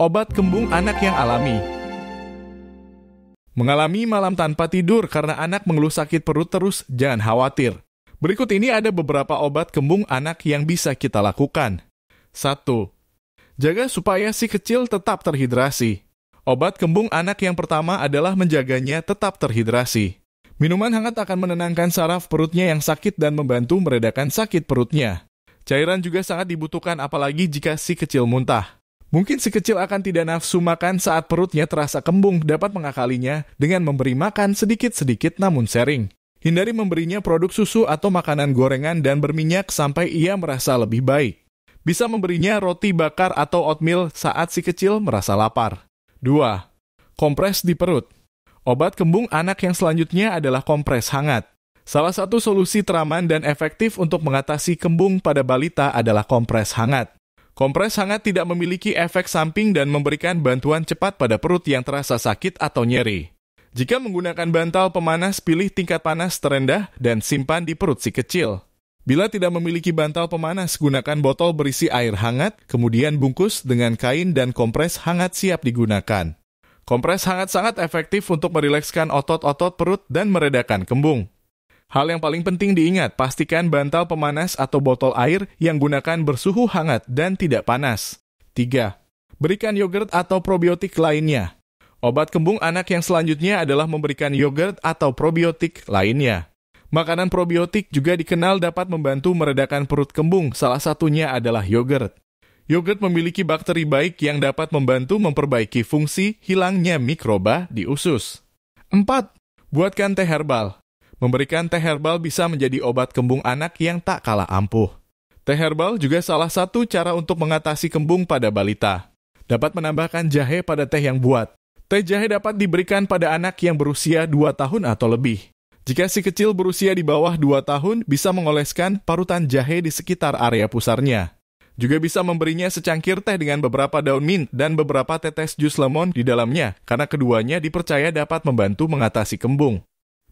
Obat kembung anak yang alami. Mengalami malam tanpa tidur karena anak mengeluh sakit perut terus, jangan khawatir. Berikut ini ada beberapa obat kembung anak yang bisa kita lakukan. 1. Jaga supaya si kecil tetap terhidrasi. Obat kembung anak yang pertama adalah menjaganya tetap terhidrasi. Minuman hangat akan menenangkan saraf perutnya yang sakit dan membantu meredakan sakit perutnya. Cairan juga sangat dibutuhkan apalagi jika si kecil muntah. Mungkin si kecil akan tidak nafsu makan saat perutnya terasa kembung dapat mengakalinya dengan memberi makan sedikit-sedikit namun sering. Hindari memberinya produk susu atau makanan gorengan dan berminyak sampai ia merasa lebih baik. Bisa memberinya roti bakar atau oatmeal saat si kecil merasa lapar. 2. Kompres di perut. Obat kembung anak yang selanjutnya adalah kompres hangat. Salah satu solusi teraman dan efektif untuk mengatasi kembung pada balita adalah kompres hangat. Kompres hangat tidak memiliki efek samping dan memberikan bantuan cepat pada perut yang terasa sakit atau nyeri. Jika menggunakan bantal pemanas, pilih tingkat panas terendah dan simpan di perut si kecil. Bila tidak memiliki bantal pemanas, gunakan botol berisi air hangat, kemudian bungkus dengan kain dan kompres hangat siap digunakan. Kompres hangat sangat efektif untuk merilekskan otot-otot perut dan meredakan kembung. Hal yang paling penting diingat, pastikan bantal pemanas atau botol air yang gunakan bersuhu hangat dan tidak panas. 3. Berikan yogurt atau probiotik lainnya. Obat kembung anak yang selanjutnya adalah memberikan yogurt atau probiotik lainnya. Makanan probiotik juga dikenal dapat membantu meredakan perut kembung, salah satunya adalah yogurt. Yogurt memiliki bakteri baik yang dapat membantu memperbaiki fungsi hilangnya mikroba di usus. 4. Buatkan teh herbal memberikan teh herbal bisa menjadi obat kembung anak yang tak kalah ampuh. Teh herbal juga salah satu cara untuk mengatasi kembung pada balita. Dapat menambahkan jahe pada teh yang buat. Teh jahe dapat diberikan pada anak yang berusia 2 tahun atau lebih. Jika si kecil berusia di bawah 2 tahun bisa mengoleskan parutan jahe di sekitar area pusarnya. Juga bisa memberinya secangkir teh dengan beberapa daun mint dan beberapa tetes jus lemon di dalamnya karena keduanya dipercaya dapat membantu mengatasi kembung.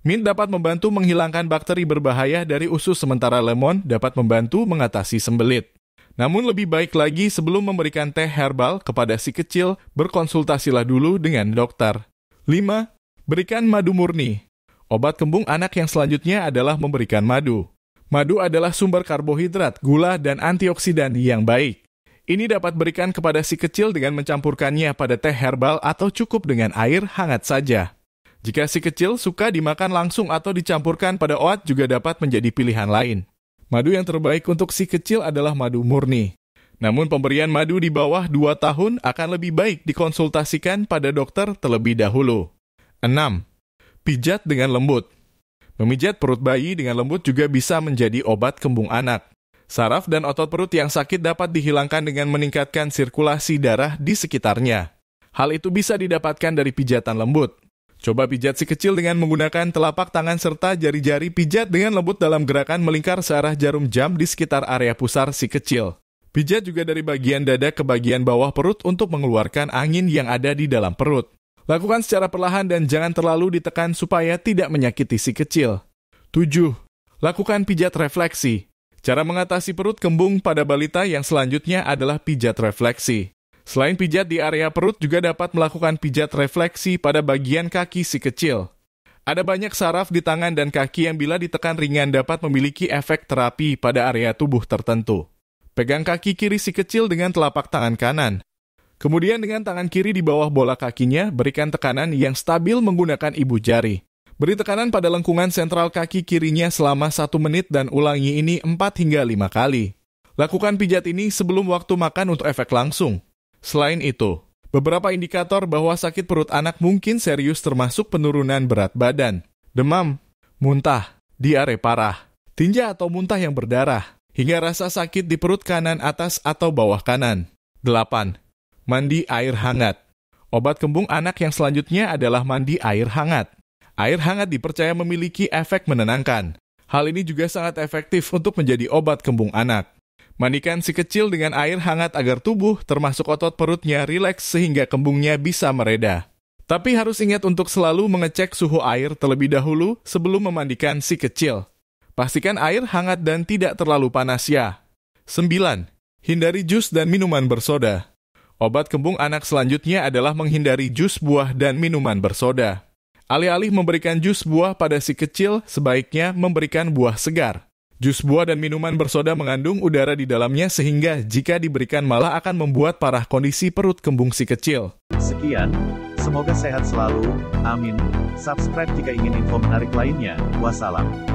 Mint dapat membantu menghilangkan bakteri berbahaya dari usus sementara lemon dapat membantu mengatasi sembelit. Namun lebih baik lagi sebelum memberikan teh herbal kepada si kecil, berkonsultasilah dulu dengan dokter. 5. Berikan madu murni. Obat kembung anak yang selanjutnya adalah memberikan madu. Madu adalah sumber karbohidrat, gula, dan antioksidan yang baik. Ini dapat berikan kepada si kecil dengan mencampurkannya pada teh herbal atau cukup dengan air hangat saja. Jika si kecil suka dimakan langsung atau dicampurkan pada oat juga dapat menjadi pilihan lain. Madu yang terbaik untuk si kecil adalah madu murni. Namun pemberian madu di bawah 2 tahun akan lebih baik dikonsultasikan pada dokter terlebih dahulu. 6. Pijat dengan lembut. Memijat perut bayi dengan lembut juga bisa menjadi obat kembung anak. Saraf dan otot perut yang sakit dapat dihilangkan dengan meningkatkan sirkulasi darah di sekitarnya. Hal itu bisa didapatkan dari pijatan lembut. Coba pijat si kecil dengan menggunakan telapak tangan serta jari-jari pijat dengan lembut dalam gerakan melingkar searah jarum jam di sekitar area pusar si kecil. Pijat juga dari bagian dada ke bagian bawah perut untuk mengeluarkan angin yang ada di dalam perut. Lakukan secara perlahan dan jangan terlalu ditekan supaya tidak menyakiti si kecil. 7. Lakukan pijat refleksi. Cara mengatasi perut kembung pada balita yang selanjutnya adalah pijat refleksi. Selain pijat di area perut juga dapat melakukan pijat refleksi pada bagian kaki si kecil. Ada banyak saraf di tangan dan kaki yang bila ditekan ringan dapat memiliki efek terapi pada area tubuh tertentu. Pegang kaki kiri si kecil dengan telapak tangan kanan. Kemudian dengan tangan kiri di bawah bola kakinya, berikan tekanan yang stabil menggunakan ibu jari. Beri tekanan pada lengkungan sentral kaki kirinya selama 1 menit dan ulangi ini 4 hingga 5 kali. Lakukan pijat ini sebelum waktu makan untuk efek langsung. Selain itu, beberapa indikator bahwa sakit perut anak mungkin serius termasuk penurunan berat badan, demam, muntah, diare parah, tinja atau muntah yang berdarah, hingga rasa sakit di perut kanan atas atau bawah kanan. 8. Mandi air hangat. Obat kembung anak yang selanjutnya adalah mandi air hangat. Air hangat dipercaya memiliki efek menenangkan. Hal ini juga sangat efektif untuk menjadi obat kembung anak. Mandikan si kecil dengan air hangat agar tubuh, termasuk otot perutnya, rileks sehingga kembungnya bisa mereda. Tapi harus ingat untuk selalu mengecek suhu air terlebih dahulu sebelum memandikan si kecil. Pastikan air hangat dan tidak terlalu panas ya. 9. Hindari jus dan minuman bersoda. Obat kembung anak selanjutnya adalah menghindari jus buah dan minuman bersoda. Alih-alih memberikan jus buah pada si kecil, sebaiknya memberikan buah segar. Jus buah dan minuman bersoda mengandung udara di dalamnya sehingga jika diberikan malah akan membuat parah kondisi perut kembung si kecil. Sekian, semoga sehat selalu, amin. Subscribe jika ingin info menarik lainnya. Wassalam.